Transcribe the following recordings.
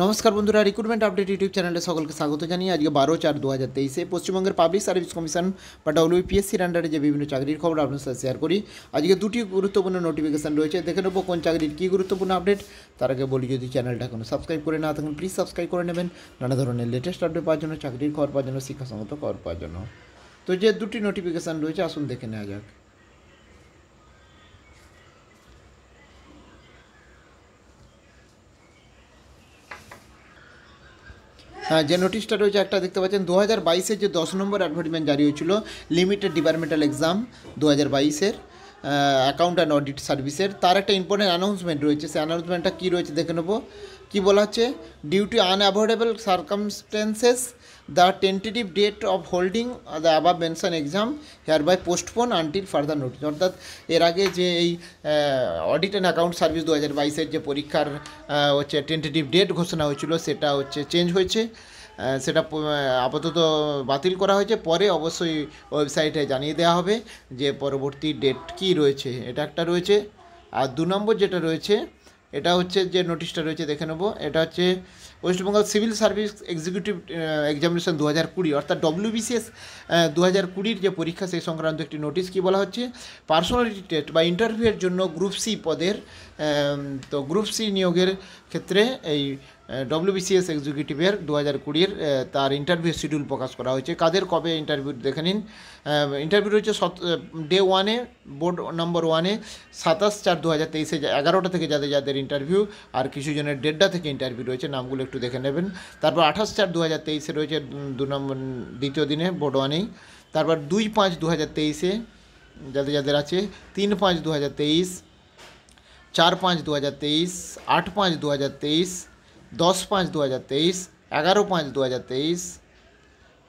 নমস্কার বন্ধুরা recruitment update YouTube চ্যানেলে সকলকে স্বাগত জানিয়ে আজকে বারো চার দু হাজার তেইশে পশ্চিমবঙ্গের পাবলিক সার্ভিস কমিশন বা ডব্লিউপিএসসির আন্ডারে যে বিভিন্ন চাকরির খবর আপনার সাথে শেয়ার করি আজকে দুটি গুরুত্বপূর্ণ নোটিফিকেশান রয়েছে দেখে নেবো কোন চাকরির কী গুরুত্বপূর্ণ আপডেট তার আগে বলি যদি চ্যানেলটা এখনো সাবস্ক্রাইব করে না থাকেন প্লিজ সাবস্ক্রাইব করে নেবেন নানা ধরনের লেটেস্ট আপডেট পাওয়ার জন্য চাকরির খবর পাওয়ার জন্য শিক্ষাসঙ্গত খবর পাওয়ার জন্য তো যে দুটি নোটিফিকেশান রয়েছে আসুন দেখে নেওয়া যাক হ্যাঁ যে নোটিশটা রয়েছে একটা দেখতে পাচ্ছেন দু হাজার বাইশের যে দশ নম্বর অ্যাডভার্টিজমেন্ট জারি হয়েছিল লিমিটেড ডিপার্টমেন্টাল এক্সাম দু হাজার বাইশের অ্যাকাউন্ট অ্যান্ড অডিট সার্ভিসের তার একটা ইম্পর্টেন্ট অ্যানাউন্সমেন্ট রয়েছে সেই অ্যানাউন্সমেন্টটা কী রয়েছে দেখে নেবো কী বলা হচ্ছে due to unavoidable circumstances the tentative date of holding the above mention exam hereby postpone until further notice অর্থাৎ এর আগে যে এই অডিট অ্যান্ড অ্যাকাউন্ট সার্ভিস দু হাজার বাইশের যে পরীক্ষার হচ্ছে টেন্টেটিভ ডেট ঘোষণা হয়েছিল সেটা হচ্ছে চেঞ্জ হয়েছে সেটা আপাতত বাতিল করা হয়েছে পরে অবশ্যই ওয়েবসাইটে জানিয়ে দেওয়া হবে যে পরবর্তী ডেট কি রয়েছে এটা একটা রয়েছে আর দু নম্বর যেটা রয়েছে এটা হচ্ছে যে নোটিশটা রয়েছে দেখে নেবো এটা হচ্ছে West Bengal civil service executive examination দু হাজার কুড়ি অর্থাৎ ডব্লিউবিসিএস দু হাজার কুড়ির যে পরীক্ষা সেই সংক্রান্ত একটি নোটিশ কী বলা হচ্ছে পার্সোনালিটি টেস্ট বা ইন্টারভিউয়ের জন্য গ্রুপ সি পদের তো গ্রুপ সি নিয়োগের ক্ষেত্রে এই ডব্লিউবিসিএস এক্সিকিউটিভের দু হাজার কুড়ির তার ইন্টারভিউ শিডিউল প্রকাশ করা হয়েছে কাদের কবে ইন্টারভিউ দেখে নিন ইন্টারভিউ রয়েছে ডে ওয়ানে বোর্ড নম্বর ওয়ানে সাতাশ চার দু হাজার তেইশে এগারোটা থেকে যাদের যাদের ইন্টারভিউ আর কিছু জনের দেড়টা থেকে ইন্টারভিউ রয়েছে নামগুলো একটু দেখে নেবেন তারপর আঠাশ চার দু হাজার তেইশে রয়েছে দু নম্বর দ্বিতীয় দিনে বোর্ড ওয়ানেই তারপর দুই পাঁচ দু হাজার তেইশে যাদের যাদের আছে তিন পাঁচ দু হাজার তেইশ চার পাঁচ দু হাজার তেইশ আট পাঁচ দু হাজার তেইশ দশ পাঁচ দু হাজার তেইশ এগারো পাঁচ দু হাজার তেইশ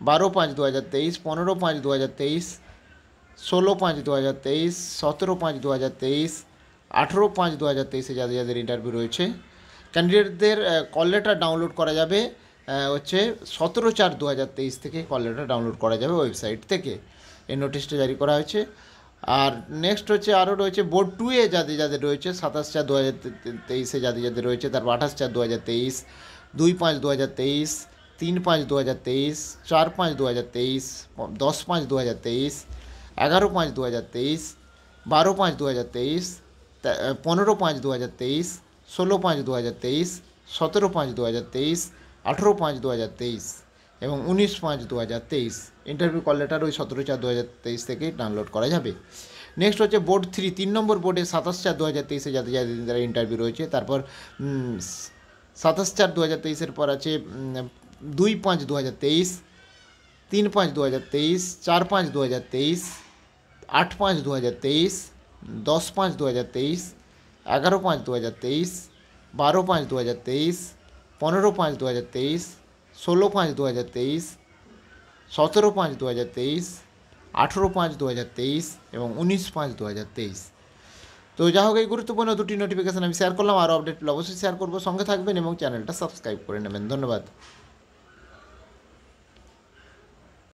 বারো পাঁচ দু হাজার তেইশ পনেরো পাঁচ দু হাজার তেইশ ষোলো পাঁচ দু হাজার তেইশ সতেরো পাঁচ দু হাজার তেইশ আঠেরো পাঁচ দু হাজার তেইশে যাদের যাদের ইন্টারভিউ রয়েছে ক্যান্ডিডেটদের কল লেটার ডাউনলোড করা যাবে হচ্ছে সতেরো চার দু হাজার তেইশ থেকে কল লেটার ডাউনলোড করা যাবে ওয়েবসাইট থেকে এই নোটিশটা জারি করা হয়েছে আর নেক্সট হচ্ছে আরও রয়েছে বোর্ড টুয়ে যাদের যাদের রয়েছে সাতাশ চার দু হাজার তেইশে যাদের যাদের রয়েছে তারপর আঠাশ চার দু হাজার তেইশ দুই পাঁচ দু হাজার তেইশ তিন পাঁচ দু হাজার তেইশ চার পাঁচ দু হাজার তেইশ দশ পাঁচ দু হাজার তেইশ এগারো পাঁচ দু হাজার তেইশ বারো পাঁচ দু হাজার তেইশ পনেরো পাঁচ দু হাজার তেইশ ষোলো পাঁচ দু হাজার তেইশ সতেরো পাঁচ দু হাজার তেইশ আঠেরো পাঁচ দু হাজার তেইশ এবং উনিশ পাঁচ দু হাজার তেইশ ইন্টারভিউ কল লেটার ওই সতেরো চার দু হাজার তেইশ থেকে ডাউনলোড করা যাবে নেক্সট হচ্ছে বোর্ড থ্রি তিন নম্বর বোর্ডে সাতাশ চার দু হাজার তেইশে যাতে যাদের যারা ইন্টারভিউ রয়েছে তারপর সাতাশ চার দু হাজার তেইশের পর আছে দুই পাঁচ দু হাজার তেইশ তিন পাঁচ দু হাজার তেইশ চার পাঁচ দু হাজার তেইশ আট পাঁচ দু হাজার তেইশ দশ পাঁচ দু হাজার তেইশ এগারো পাঁচ দু হাজার তেইশ বারো পাঁচ দু হাজার তেইশ পনেরো পাঁচ দু হাজার তেইশ ষোলো পাঁচ দু হাজার তেইশ সতেরো পাঁচ দু হাজার তেইশ আঠেরো পাঁচ দু হাজার তেইশ এবং উনিশ পাঁচ দু হাজার তেইশ তো যা হোক এই গুরুত্বপূর্ণ দুটি নোটিফিকেশান আমি শেয়ার করলাম আরও আপডেট অবশ্যই শেয়ার করবো সঙ্গে থাকবেন এবং চ্যানেলটা সাবস্ক্রাইব করে নেবেন ধন্যবাদ